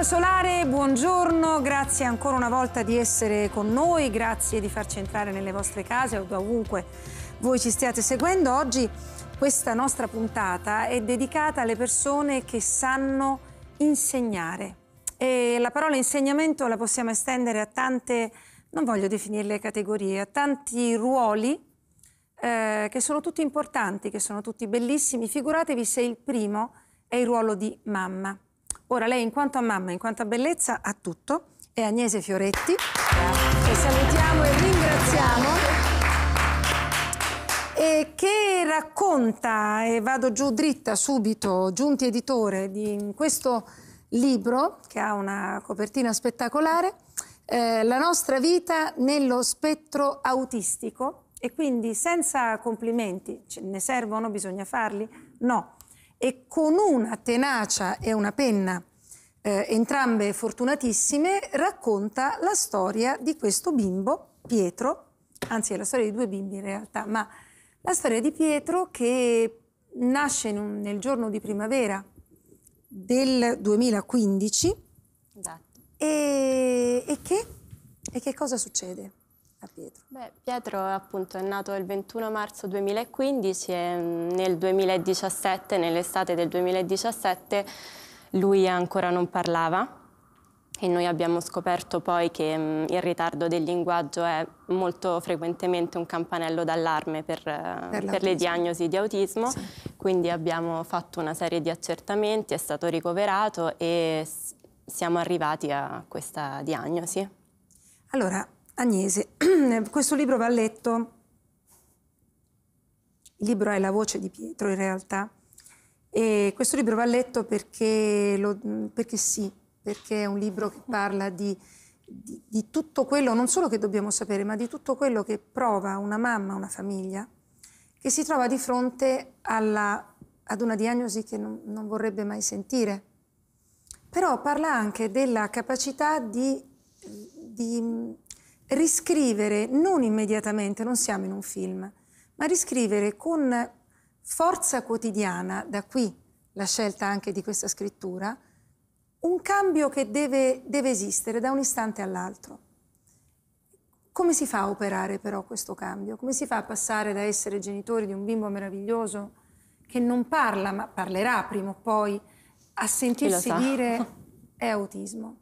Signor Solare, buongiorno, grazie ancora una volta di essere con noi, grazie di farci entrare nelle vostre case o dovunque voi ci stiate seguendo. Oggi questa nostra puntata è dedicata alle persone che sanno insegnare. E la parola insegnamento la possiamo estendere a tante, non voglio definirle categorie, a tanti ruoli eh, che sono tutti importanti, che sono tutti bellissimi. Figuratevi se il primo è il ruolo di mamma. Ora lei in quanto a mamma, in quanto a bellezza, ha tutto. È Agnese Fioretti. Che salutiamo e ringraziamo. E che racconta, e vado giù dritta subito, Giunti Editore, di questo libro che ha una copertina spettacolare, eh, La nostra vita nello spettro autistico. E quindi senza complimenti, ce ne servono, bisogna farli? No e con una tenacia e una penna eh, entrambe fortunatissime, racconta la storia di questo bimbo, Pietro, anzi è la storia di due bimbi in realtà, ma la storia di Pietro che nasce un, nel giorno di primavera del 2015 esatto. e, e, che, e che cosa succede? a Pietro? Beh, Pietro appunto è nato il 21 marzo 2015 e mm, nel 2017, nell'estate del 2017, lui ancora non parlava e noi abbiamo scoperto poi che mh, mm, il ritardo del linguaggio è molto frequentemente un campanello d'allarme per, eh, per, per le diagnosi di autismo, sì. quindi abbiamo fatto una serie di accertamenti, è stato ricoverato e siamo arrivati a questa diagnosi. Allora, Agnese, questo libro va letto, il libro è la voce di Pietro in realtà, e questo libro va letto perché, lo, perché sì, perché è un libro che parla di, di, di, tutto quello, non solo che dobbiamo sapere, ma di tutto quello che prova una mamma, una famiglia, che si trova di fronte alla, ad una diagnosi che non, non vorrebbe mai sentire. Però parla anche della capacità di, di riscrivere non immediatamente, non siamo in un film, ma riscrivere con forza quotidiana, da qui la scelta anche di questa scrittura, un cambio che deve, deve esistere da un istante all'altro. Come si fa a operare però questo cambio? Come si fa a passare da essere genitori di un bimbo meraviglioso che non parla, ma parlerà prima o poi, a sentirsi dire è autismo?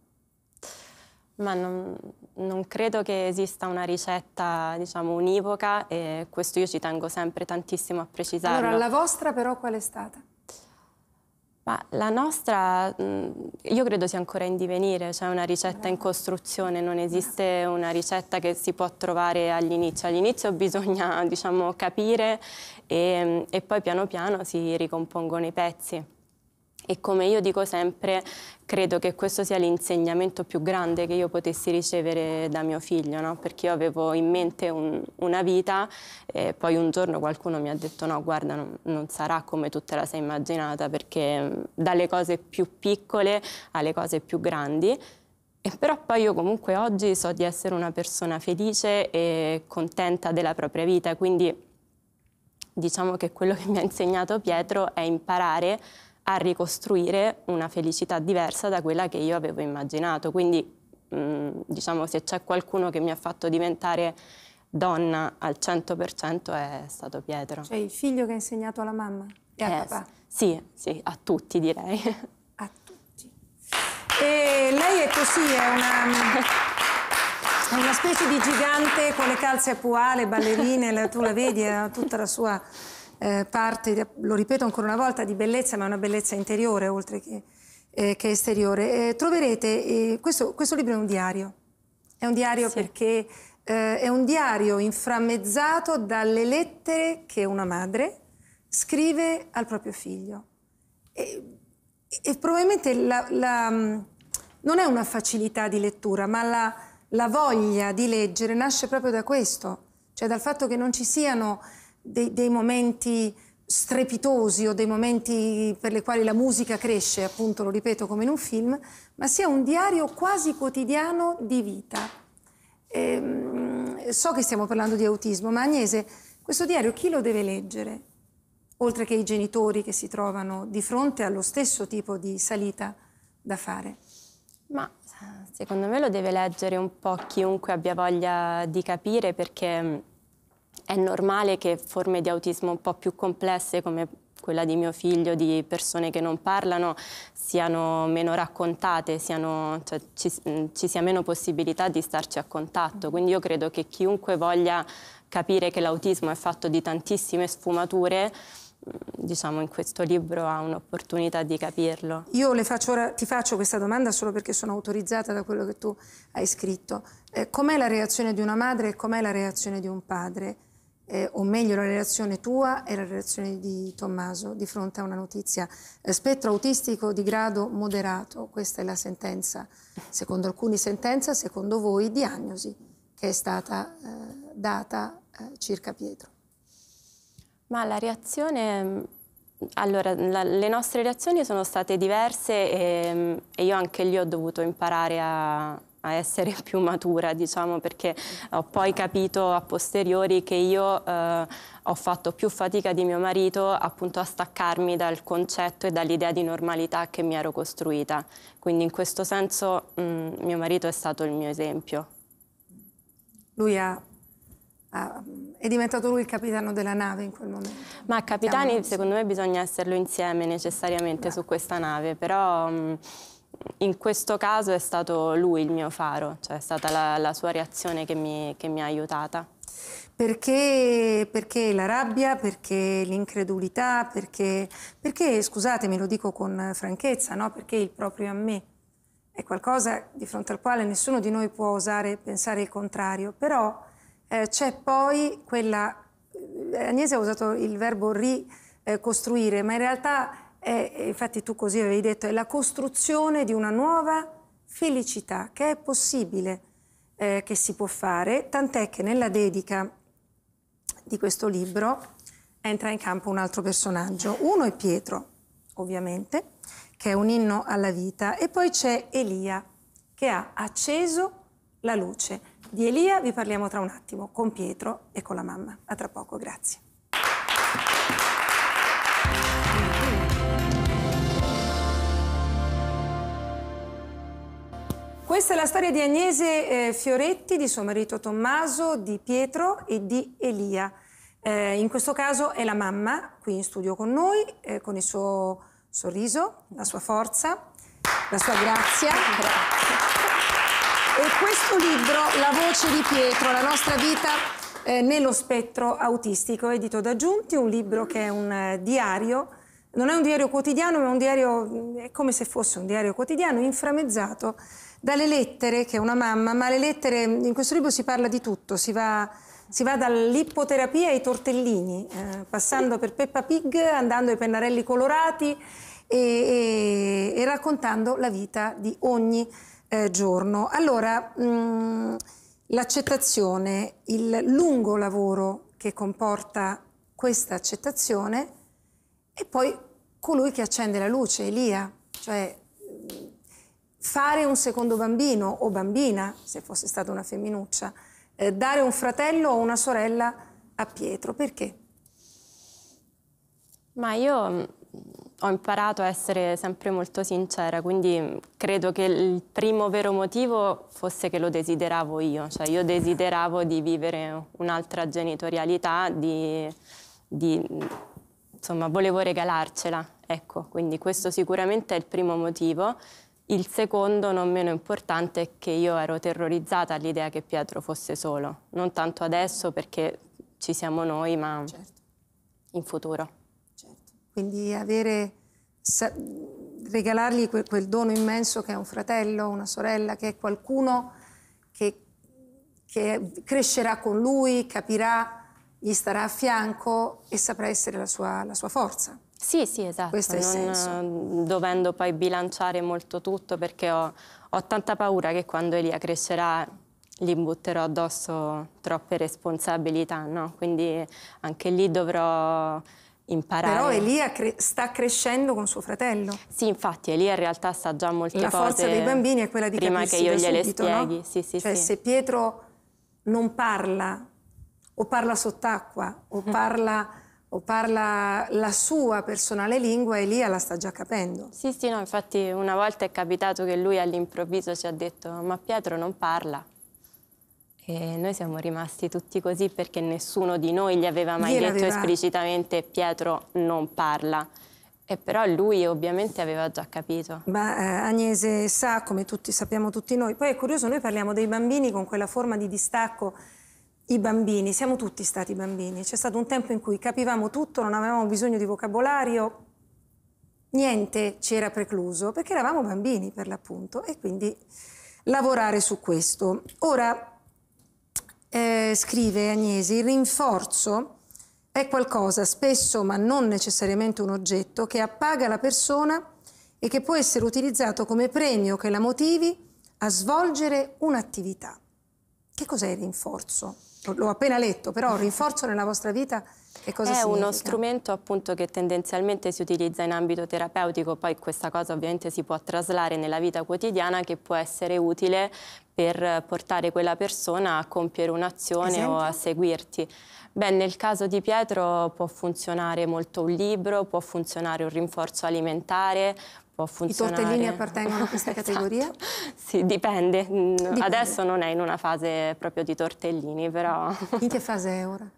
Ma non, non, credo che esista una ricetta, diciamo, univoca e questo io ci tengo sempre tantissimo a precisare. Allora, la vostra però qual è stata? Ma la nostra, mm, io credo sia ancora in divenire, cioè una ricetta in costruzione, non esiste una ricetta che si può trovare all'inizio. All'inizio bisogna, diciamo, capire e, e poi piano piano si ricompongono i pezzi. E come io dico sempre, credo che questo sia l'insegnamento più grande che io potessi ricevere da mio figlio, no? perché io avevo in mente un, una vita e poi un giorno qualcuno mi ha detto no, guarda, non, non, sarà come tu te la sei immaginata, perché dalle cose più piccole alle cose più grandi. E però poi io comunque oggi so di essere una persona felice e contenta della propria vita, quindi diciamo che quello che mi ha insegnato Pietro è imparare a a ricostruire una felicità diversa da quella che io avevo immaginato. Quindi, mm, diciamo, se c'è qualcuno che mi ha fatto diventare donna al 100% è stato Pietro. Cioè il figlio che ha insegnato alla mamma e a eh, papà? Sì, sì, a tutti direi. A tutti. E lei è così, è una... È una specie di gigante con le calze a puale, ballerine, tu la vedi, ha tutta la sua eh, parte, lo ripeto ancora una volta, di bellezza, ma è una bellezza interiore oltre che, eh, che esteriore. Eh, troverete, eh, questo, questo, libro è un diario, è un diario sì. perché eh, è un diario inframmezzato dalle lettere che una madre scrive al proprio figlio. E, e probabilmente la, la, mm, non è una facilità di lettura, ma la, la voglia di leggere nasce proprio da questo, cioè dal fatto che non ci siano dei, dei momenti strepitosi o dei momenti per i quali la musica cresce, appunto lo ripeto come in un film, ma sia un diario quasi quotidiano di vita. E, ehm, so che stiamo parlando di autismo, ma Agnese, questo diario chi lo deve leggere? Oltre che i genitori che si trovano di fronte allo stesso tipo di salita da fare. Ma secondo me lo deve leggere un po' chiunque abbia voglia di capire perché è normale che forme di autismo un po' più complesse come quella di mio figlio, di persone che non parlano, siano meno raccontate, siano, cioè, ci, mm, ci, sia meno possibilità di starci a contatto. Quindi io credo che chiunque voglia capire che l'autismo è fatto di tantissime sfumature, mm, diciamo in questo libro ha un'opportunità di capirlo. Io faccio ora, ti faccio questa domanda solo perché sono autorizzata da quello che tu hai scritto. Eh, com'è la reazione di una madre e com'è la reazione di un padre? eh, o meglio la relazione tua e la relazione di Tommaso di fronte a una notizia. Eh, spettro autistico di grado moderato, questa è la sentenza, secondo alcuni sentenza, secondo voi diagnosi che è stata eh, data eh, circa Pietro. Ma la reazione, mm, allora la, le nostre reazioni sono state diverse e, ehm, e io anche lì ho dovuto imparare a, a essere più matura, diciamo, perché ho poi capito a posteriori che io eh, ho fatto più fatica di mio marito appunto a staccarmi dal concetto e dall'idea di normalità che mi ero costruita. Quindi in questo senso mh, mm, mio marito è stato il mio esempio. Lui ha Uh, è diventato lui il capitano della nave in quel momento. Ma capitani secondo me bisogna esserlo insieme necessariamente Beh. su questa nave, però... Um in questo caso è stato lui il mio faro, cioè è stata la, la sua reazione che mi, che mi ha aiutata. Perché, perché, la rabbia, perché l'incredulità, perché, perché, scusatemi, lo dico con franchezza, no? perché il proprio a me è qualcosa di fronte al quale nessuno di noi può osare pensare il contrario, però eh, c'è poi quella, eh, Agnese ha usato il verbo ricostruire, eh, ma in realtà è, infatti tu così avevi detto, è la costruzione di una nuova felicità che è possibile, eh, che si può fare, tant'è che nella dedica di questo libro entra in campo un altro personaggio. Uno è Pietro, ovviamente, che è un inno alla vita, e poi c'è Elia, che ha acceso la luce. Di Elia vi parliamo tra un attimo, con Pietro e con la mamma. A tra poco, grazie. Questa è la storia di Agnese eh, Fioretti, di suo marito Tommaso, di Pietro e di Elia. Eh, in questo caso è la mamma qui in studio con noi, eh, con il suo sorriso, la sua forza, la sua grazia. Grazie. E questo libro, La voce di Pietro, la nostra vita eh, nello spettro autistico, edito da Giunti, un libro che è un eh, diario, non è un diario quotidiano, ma è un diario, mm, è come se fosse un diario quotidiano, inframmezzato dalle lettere, che è una mamma, ma le lettere, in questo libro si parla di tutto, si va, si va dall'ippoterapia ai tortellini, eh, passando per Peppa Pig, andando ai pennarelli colorati e, e, e raccontando la vita di ogni eh, giorno. Allora, mm, l'accettazione, il lungo lavoro che comporta questa accettazione e poi colui che accende la luce, Elia, cioè fare un secondo bambino o bambina, se fosse stata una femminuccia, eh, dare un fratello o una sorella a Pietro. Perché? Ma io mm, ho imparato a essere sempre molto sincera, quindi mm, credo che il primo vero motivo fosse che lo desideravo io, cioè io desideravo di vivere un'altra genitorialità, di, di, insomma volevo regalarcela, ecco, quindi questo sicuramente è il primo motivo. Il secondo, non meno importante, è che io ero terrorizzata all'idea che Pietro fosse solo. Non tanto adesso perché ci siamo noi, ma certo. in futuro. Certo. Quindi avere, regalargli quel, quel, dono immenso che è un fratello, una sorella, che è qualcuno che, che crescerà con lui, capirà, gli starà a fianco e saprà essere la sua, la sua forza. Sì, sì, esatto. Questo è non il senso. Eh, dovendo poi bilanciare molto tutto perché ho, ho tanta paura che quando Elia crescerà gli butterò addosso troppe responsabilità, no? Quindi anche lì dovrò imparare. Però Elia cre sta crescendo con suo fratello. Sì, infatti Elia in realtà sa già molte La cose. La forza dei bambini è quella di prima che io gliele subito, spieghi. No? Sì, sì, cioè, sì. se Pietro non parla o parla sott'acqua o parla o parla la sua personale lingua, Elia la sta già capendo. Sì, sì, no, infatti una volta è capitato che lui all'improvviso ci ha detto ma Pietro non parla. E noi siamo rimasti tutti così perché nessuno di noi gli aveva mai Gliela detto aveva... esplicitamente Pietro non parla. E però lui ovviamente aveva già capito. Ma eh, Agnese sa, come tutti, sappiamo tutti noi, poi è curioso, noi parliamo dei bambini con quella forma di distacco i bambini, siamo tutti stati bambini, c'è stato un tempo in cui capivamo tutto, non avevamo bisogno di vocabolario, niente ci era precluso, perché eravamo bambini per l'appunto e quindi lavorare su questo. Ora, eh, scrive Agnesi, il rinforzo è qualcosa, spesso ma non necessariamente un oggetto, che appaga la persona e che può essere utilizzato come premio che la motivi a svolgere un'attività. Che cos'è il rinforzo? l'ho appena letto, però il rinforzo nella vostra vita che cosa è significa? uno strumento appunto che tendenzialmente si utilizza in ambito terapeutico, poi questa cosa ovviamente si può traslare nella vita quotidiana che può essere utile per portare quella persona a compiere un'azione o a seguirti. Beh, nel caso di Pietro può funzionare molto un libro, può funzionare un rinforzo alimentare, può funzionare. I tortellini appartengono a questa categoria? Esatto. Sì, dipende. Mm, dipende. Adesso non è in una fase proprio di tortellini, però... In che fase è ora?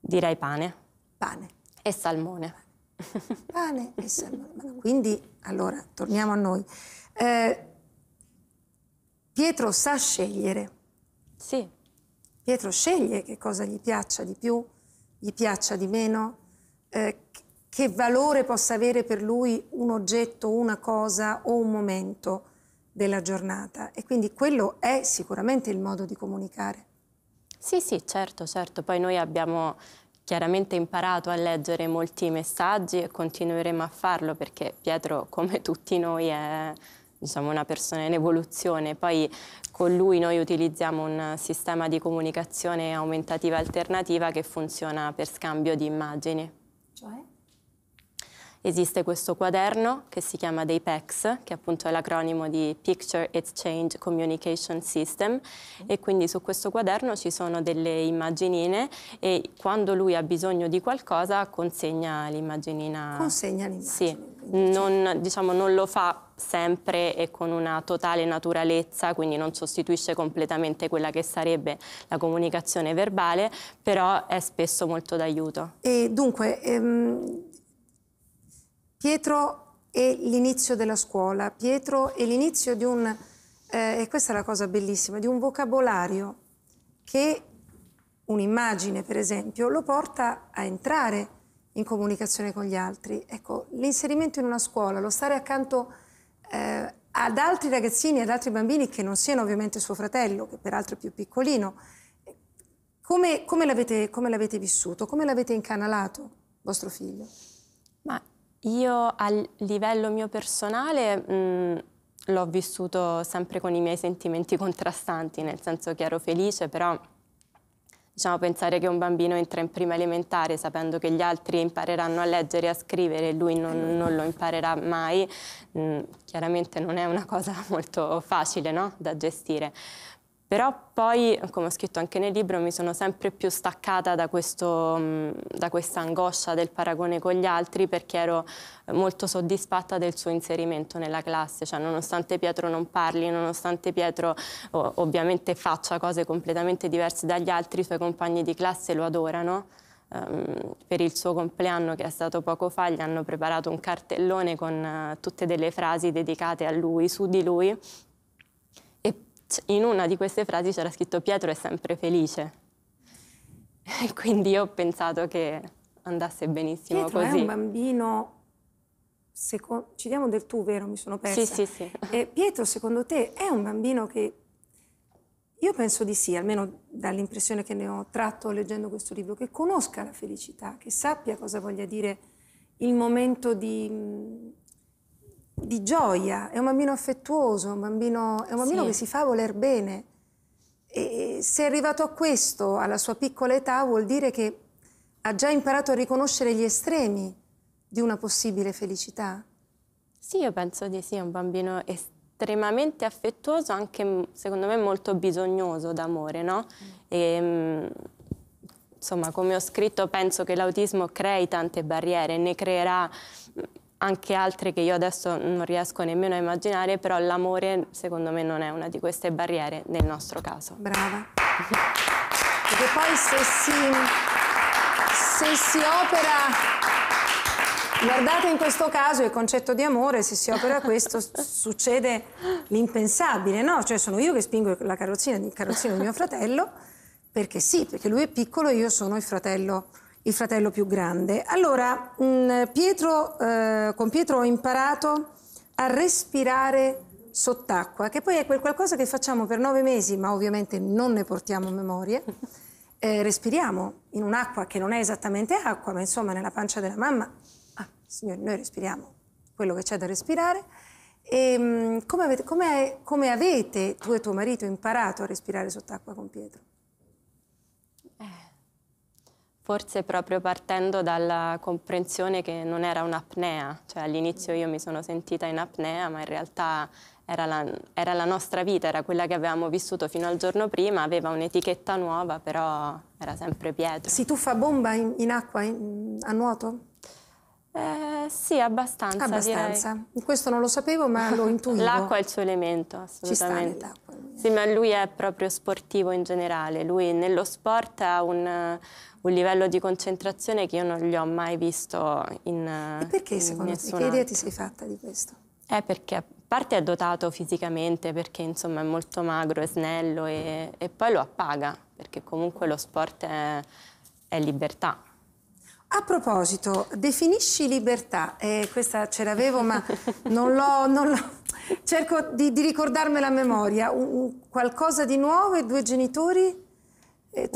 Direi pane. Pane. E salmone. Pane e salmone. Quindi, allora, torniamo a noi. Eh, Pietro sa scegliere. Sì. Pietro sceglie che cosa gli piaccia di più, gli piaccia di meno, eh, che valore possa avere per lui un oggetto, una cosa o un momento della giornata. E quindi quello è sicuramente il modo di comunicare. Sì, sì, certo, certo. Poi noi abbiamo chiaramente imparato a leggere molti messaggi e continueremo a farlo perché Pietro, come tutti noi, è diciamo, una persona in evoluzione. Poi con lui noi utilizziamo un sistema di comunicazione aumentativa alternativa che funziona per scambio di immagini. Cioè? Esiste questo quaderno che si chiama dei PECS, che appunto è l'acronimo di Picture Exchange Communication System mm. e quindi su questo quaderno ci sono delle immaginine e quando lui ha bisogno di qualcosa consegna l'immaginina. Consegna l'immagine. Sì. Non, diciamo, non lo fa sempre e con una totale naturalezza, quindi non sostituisce completamente quella che sarebbe la comunicazione verbale, però è spesso molto d'aiuto. E dunque, ehm, Pietro è l'inizio della scuola, Pietro è l'inizio di un, eh, e questa è la cosa bellissima, di un vocabolario che un'immagine, per esempio, lo porta a entrare in comunicazione con gli altri. Ecco, l'inserimento in una scuola, lo stare accanto eh, ad altri ragazzini, ad altri bambini che non siano ovviamente suo fratello, che peraltro è più piccolino, come, come l'avete vissuto? Come l'avete incanalato vostro figlio? Ma io a livello mio personale mhmm, l'ho vissuto sempre con i miei sentimenti contrastanti, nel senso che ero felice, però diciamo, pensare che un bambino entra in prima elementare sapendo che gli altri impareranno a leggere e a scrivere e lui non, non, lo imparerà mai, mhmm, chiaramente non è una cosa molto facile no? da gestire. Però poi, come ho scritto anche nel libro, mi sono sempre più staccata da, questo, mm, da questa angoscia del paragone con gli altri perché ero molto soddisfatta del suo inserimento nella classe, cioè nonostante Pietro non parli, nonostante Pietro ovviamente faccia cose completamente diverse dagli altri, i suoi compagni di classe lo adorano ehm, per il suo compleanno che è stato poco fa gli hanno preparato un cartellone con eh, tutte delle frasi dedicate a lui, su di lui in una di queste frasi c'era scritto Pietro è sempre felice. E quindi io ho pensato che andasse benissimo Pietro così. Pietro è un bambino... Seco... ci diamo del tu, vero? Mi sono persa. Sì, sì, sì. Eh, Pietro, secondo te, è un bambino che... Io penso di sì, almeno dall'impressione che ne ho tratto leggendo questo libro, che conosca la felicità, che sappia cosa voglia dire il momento di di gioia, è un bambino affettuoso, un bambino, è un bambino sì. che si fa voler bene. E se è arrivato a questo alla sua piccola età vuol dire che ha già imparato a riconoscere gli estremi di una possibile felicità. Sì, io penso di sì, è un bambino estremamente affettuoso, anche mm, secondo me molto bisognoso d'amore, no? Mm. E, mm, insomma, come ho scritto, penso che l'autismo crei tante barriere, ne creerà anche altre che io adesso non riesco nemmeno a immaginare, però l'amore secondo me non è una di queste barriere nel nostro caso. Brava. Perché poi se si, se si opera Guardate in questo caso il concetto di amore, se si opera questo succede l'impensabile, no? Cioè sono io che spingo la carrozzina, il carrozzino di mio fratello, perché sì, perché lui è piccolo e io sono il fratello il fratello più grande. Allora, mm, Pietro, eh, con Pietro ho imparato a respirare sott'acqua, che poi è quel qualcosa che facciamo per nove mesi, ma ovviamente non ne portiamo memoria. Eh, respiriamo in un'acqua che non è esattamente acqua, ma insomma nella pancia della mamma. Ah, signori, noi respiriamo quello che c'è da respirare. E, ehm, come, avete, come, come avete tu e tuo marito imparato a respirare sott'acqua con Pietro? Forse proprio partendo dalla comprensione che non era un'apnea, cioè all'inizio io mi sono sentita in apnea, ma in realtà era la, era la, nostra vita, era quella che avevamo vissuto fino al giorno prima, aveva un'etichetta nuova, però era sempre Pietro. Si tuffa bomba in, in acqua in, a nuoto? Eh, sì, abbastanza. Abbastanza. Direi. Questo non lo sapevo, ma lo intuivo. L'acqua è il suo elemento, assolutamente. Ci sta sì, ma lui è proprio sportivo in generale. Lui nello sport ha un un livello di concentrazione che io non gli ho mai visto in E eh, perché in secondo te? Che idea ti sei fatta di questo? È eh, perché a parte è dotato fisicamente perché insomma è molto magro, e snello e, e poi lo appaga perché comunque lo sport è, è libertà. A proposito, definisci libertà, eh, questa ce l'avevo ma non l'ho, cerco di, di ricordarmela a memoria, un, un, qualcosa di nuovo e due genitori?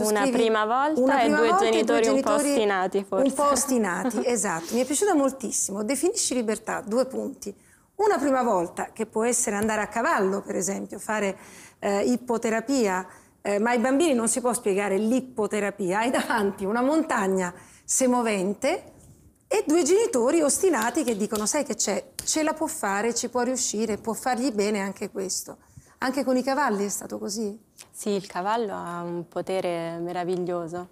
una prima volta una prima e due volta genitori, e due genitori un po' ostinati forse. Un po' ostinati, esatto. Mi è piaciuta moltissimo. Definisci libertà, due punti. Una prima volta, che può essere andare a cavallo, per esempio, fare eh, ippoterapia, eh, ma ai bambini non si può spiegare l'ippoterapia. Hai davanti una montagna semovente e due genitori ostinati che dicono, sai che c'è, ce la può fare, ci può riuscire, può fargli bene anche questo. Anche con i cavalli è stato così? Sì, il cavallo ha un potere meraviglioso.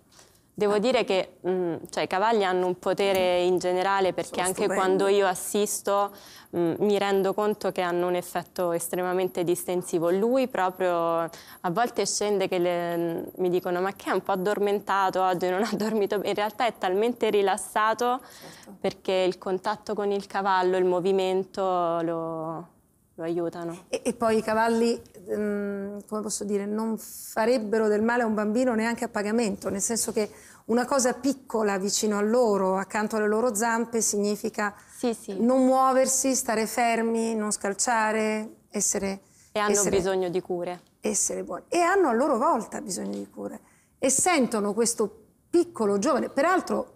Devo ah. dire che mh, mm, cioè, i cavalli hanno un potere in generale perché Sono anche stupendo. quando io assisto mh, mm, mi rendo conto che hanno un effetto estremamente distensivo. Lui proprio a volte scende che le, mm, mi dicono ma che è un po' addormentato oggi, non ha dormito bene. In realtà è talmente rilassato certo. perché il contatto con il cavallo, il movimento lo, lo aiutano. E, e poi i cavalli, um, come posso dire, non farebbero del male a un bambino neanche a pagamento, nel senso che una cosa piccola vicino a loro, accanto alle loro zampe, significa sì, sì. non muoversi, stare fermi, non scalciare, essere... E hanno essere, bisogno di cure. Essere buoni. E hanno a loro volta bisogno di cure. E sentono questo piccolo giovane, peraltro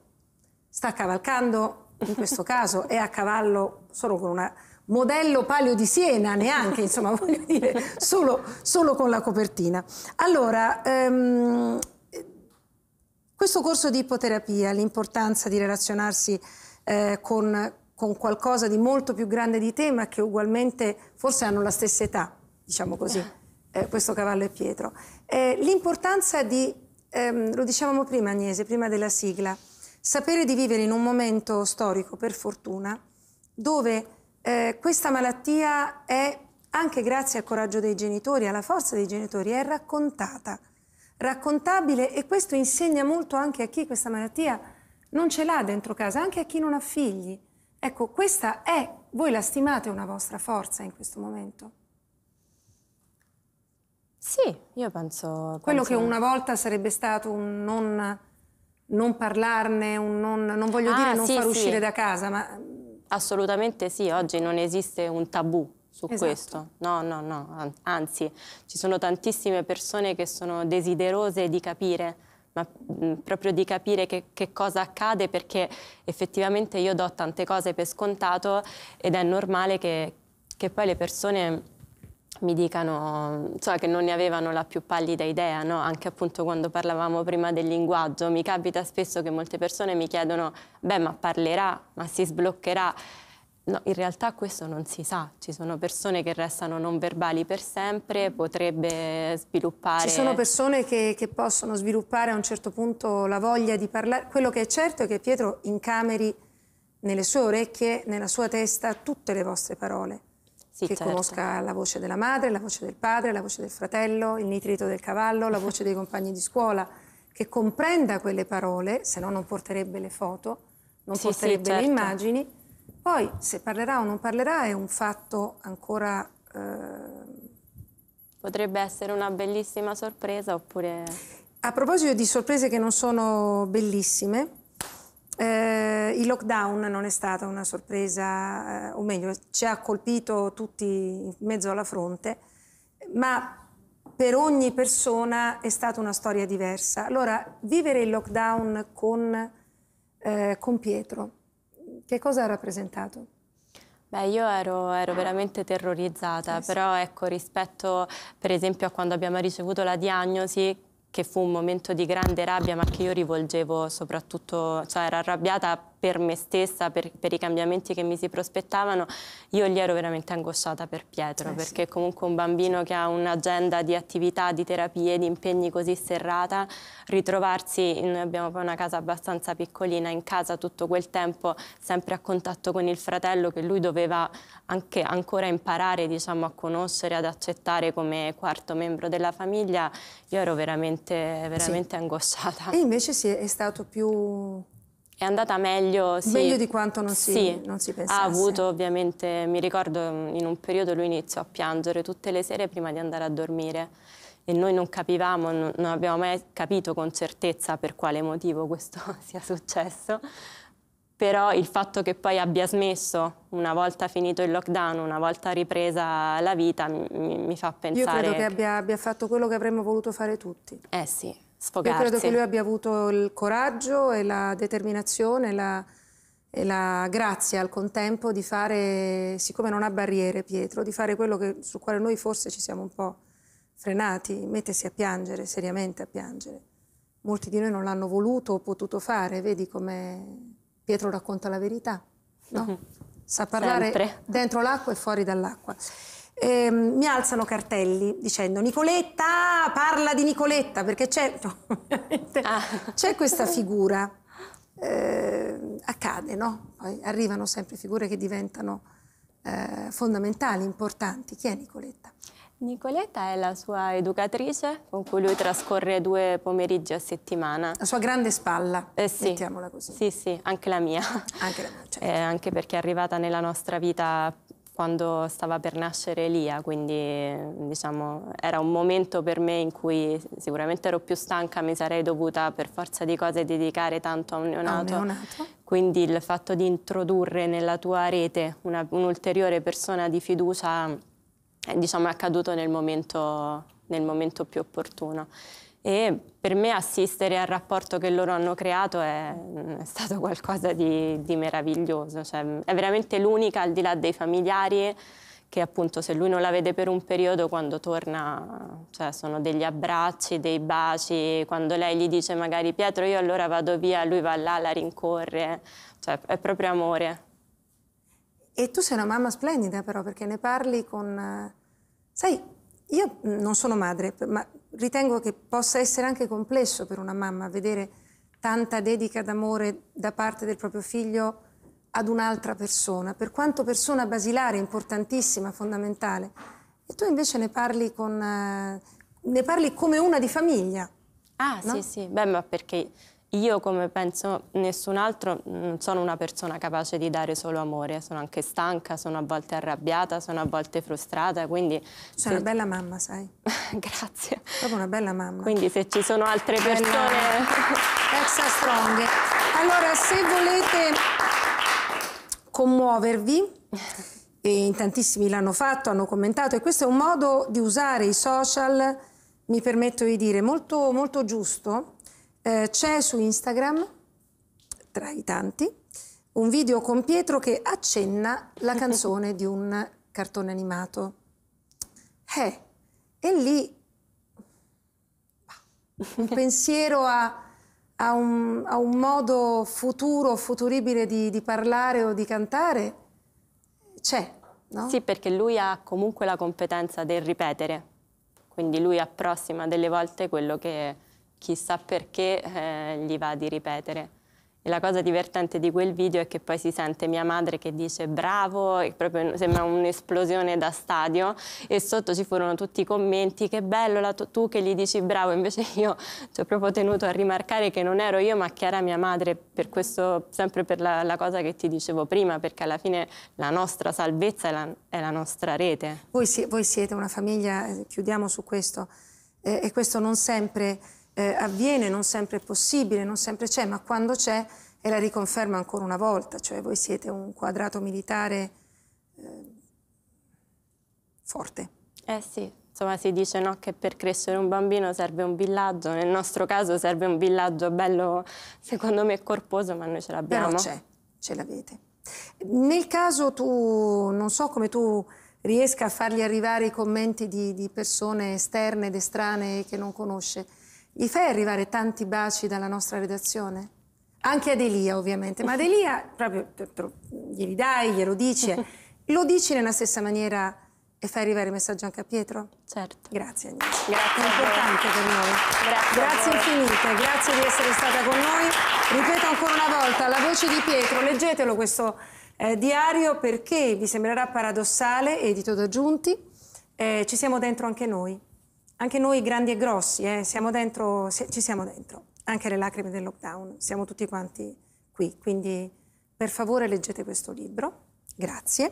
sta cavalcando, in questo caso è a cavallo solo con una modello Palio di Siena, neanche, insomma, voglio dire, solo, solo, con la copertina. Allora, ehm, questo corso di ipoterapia, l'importanza di relazionarsi eh, con, con qualcosa di molto più grande di te, ma che ugualmente forse hanno la stessa età, diciamo così, eh, eh questo cavallo e Pietro. Eh, l'importanza di, ehm, lo dicevamo prima Agnese, prima della sigla, sapere di vivere in un momento storico, per fortuna, dove eh, questa malattia è, anche grazie al coraggio dei genitori, alla forza dei genitori, è raccontata, raccontabile e questo insegna molto anche a chi questa malattia non ce l'ha dentro casa, anche a chi non ha figli. Ecco, questa è, voi la stimate una vostra forza in questo momento? Sì, io penso... Quello che una volta sarebbe stato un non, non parlarne, un non, non voglio ah, dire non sì, far sì. uscire da casa, ma Assolutamente sì, oggi non esiste un tabù su esatto. questo. No, no, no, anzi, ci sono tantissime persone che sono desiderose di capire, ma proprio di capire che, che, cosa accade perché effettivamente io do tante cose per scontato ed è normale che, che poi le persone mi dicano so, che non ne avevano la più pallida idea, no? anche appunto quando parlavamo prima del linguaggio, mi capita spesso che molte persone mi chiedono, beh ma parlerà, ma si sbloccherà, No, in realtà questo non si sa, ci sono persone che restano non verbali per sempre, potrebbe sviluppare... Ci sono persone che, che, possono sviluppare a un certo punto la voglia di parlare, quello che è certo è che Pietro incameri nelle sue orecchie, nella sua testa, tutte le vostre parole sì, che certo. conosca la voce della madre, la voce del padre, la voce del fratello, il nitrito del cavallo, la voce dei compagni di scuola, che comprenda quelle parole, se no non porterebbe le foto, non sì, porterebbe sì, certo. le immagini. Poi se parlerà o non parlerà è un fatto ancora... Eh... Potrebbe essere una bellissima sorpresa oppure... A proposito di sorprese che non sono bellissime, eh, il lockdown non è stata una sorpresa, eh, o meglio, ci ha colpito tutti in mezzo alla fronte, ma per ogni persona è stata una storia diversa. Allora, vivere il lockdown con, eh, con Pietro, che cosa ha rappresentato? Beh, io ero, ero veramente terrorizzata, sì, però ecco, rispetto per esempio a quando abbiamo ricevuto la diagnosi, che fu un momento di grande rabbia ma che io rivolgevo soprattutto, cioè ero arrabbiata per me stessa, per, per, i cambiamenti che mi si prospettavano, io lì ero veramente angosciata per Pietro, eh, perché sì. comunque un bambino che ha un'agenda di attività, di terapie, di impegni così serrata, ritrovarsi, noi abbiamo poi una casa abbastanza piccolina, in casa tutto quel tempo sempre a contatto con il fratello che lui doveva anche ancora imparare diciamo, a conoscere, ad accettare come quarto membro della famiglia, io ero veramente, veramente sì. angosciata. E invece sì, è stato più è andata meglio. Sì. Meglio di quanto non si, sì. non si pensasse. Ha avuto ovviamente, mi ricordo mm, in un periodo lui iniziò a piangere tutte le sere prima di andare a dormire e noi non capivamo, non, abbiamo mai capito con certezza per quale motivo questo sia successo, però il fatto che poi abbia smesso una volta finito il lockdown, una volta ripresa la vita, mi, mi fa pensare... Io credo che, che... Abbia, abbia fatto quello che avremmo voluto fare tutti. Eh sì, sfogarsi. Io credo che lui abbia avuto il coraggio e la determinazione la, e la grazia al contempo di fare, siccome non ha barriere Pietro, di fare quello che, sul quale noi forse ci siamo un po' frenati, mettersi a piangere, seriamente a piangere. Molti di noi non l'hanno voluto o potuto fare, vedi come Pietro racconta la verità, no? Sa parlare Sempre. dentro l'acqua e fuori dall'acqua eh, mi alzano cartelli dicendo Nicoletta, parla di Nicoletta, perché c'è, no, ah. c'è questa figura. Eh, accade, no? Poi arrivano sempre figure che diventano eh, fondamentali, importanti. Chi è Nicoletta? Nicoletta è la sua educatrice con cui lui trascorre due pomeriggi a settimana. La sua grande spalla, eh sì. mettiamola così. Sì, sì, anche la mia. Anche la mia, eh, certo. eh, Anche perché è arrivata nella nostra vita quando stava per nascere Elia, quindi diciamo, era un momento per me in cui sicuramente ero più stanca, mi sarei dovuta per forza di cose dedicare tanto a un neonato. A un neonato. Quindi il fatto di introdurre nella tua rete un'ulteriore un persona di fiducia eh, diciamo, è accaduto nel momento, nel momento più opportuno e per me assistere al rapporto che loro hanno creato è, è stato qualcosa di, di meraviglioso, cioè, è veramente l'unica al di là dei familiari che appunto se lui non la vede per un periodo quando torna cioè, sono degli abbracci, dei baci, quando lei gli dice magari Pietro io allora vado via, lui va là, la rincorre, cioè, è proprio amore. E tu sei una mamma splendida però perché ne parli con... Sai, io non sono madre, ma ritengo che possa essere anche complesso per una mamma vedere tanta dedica d'amore da parte del proprio figlio ad un'altra persona, per quanto persona basilare, importantissima, fondamentale. E tu invece ne parli, con, eh, ne parli come una di famiglia. Ah, no? sì, sì, beh, ma perché io, come penso nessun altro, non mm, sono una persona capace di dare solo amore, sono anche stanca, sono a volte arrabbiata, sono a volte frustrata, quindi... Sei se... una bella mamma, sai. Grazie. Proprio una bella mamma. Quindi se ci sono altre persone... Bella... Extra strong. Allora, se volete commuovervi, e in tantissimi l'hanno fatto, hanno commentato, e questo è un modo di usare i social, mi permetto di dire, molto, molto giusto, eh, c'è su Instagram, tra i tanti, un video con Pietro che accenna la canzone di un cartone animato. Eh, e lì un pensiero a, a, un, a, un, modo futuro, futuribile di, di parlare o di cantare c'è. No? Sì, perché lui ha comunque la competenza del ripetere, quindi lui approssima delle volte quello che chissà perché eh, gli va di ripetere. E la cosa divertente di quel video è che poi si sente mia madre che dice bravo, e proprio sembra un'esplosione da stadio e sotto ci furono tutti i commenti che bello tu che gli dici bravo, invece io ci ho proprio tenuto a rimarcare che non ero io ma che era mia madre per questo, sempre per la, la cosa che ti dicevo prima, perché alla fine la nostra salvezza è la, è la nostra rete. Voi, si, voi, siete una famiglia, chiudiamo su questo, eh, e questo non sempre eh, avviene, non sempre è possibile, non sempre c'è, ma quando c'è è la riconferma ancora una volta, cioè voi siete un quadrato militare eh, forte. Eh sì, insomma si dice no, che per crescere un bambino serve un villaggio, nel nostro caso serve un villaggio bello, secondo me corposo, ma noi ce l'abbiamo. Però c'è, ce l'avete. Nel caso tu, non so come tu riesca a fargli arrivare i commenti di, di persone esterne ed estranee che non conosce, gli fai arrivare tanti baci dalla nostra redazione? Anche ad Elia, ovviamente, ma ad Elia proprio glieli dai, glielo dici. Eh. Lo dici nella stessa maniera e fai arrivare il messaggio anche a Pietro? Certo. Grazie Agnese. Grazie. È importante per noi. Grazie. Grazie infinite, grazie di essere stata con noi. Ripeto ancora una volta, la voce di Pietro, leggetelo questo eh, diario perché vi sembrerà paradossale, edito da Giunti, eh, ci siamo dentro anche noi. Anche noi grandi e grossi, eh, siamo dentro, ci siamo dentro, anche le lacrime del lockdown, siamo tutti quanti qui, quindi per favore leggete questo libro, grazie.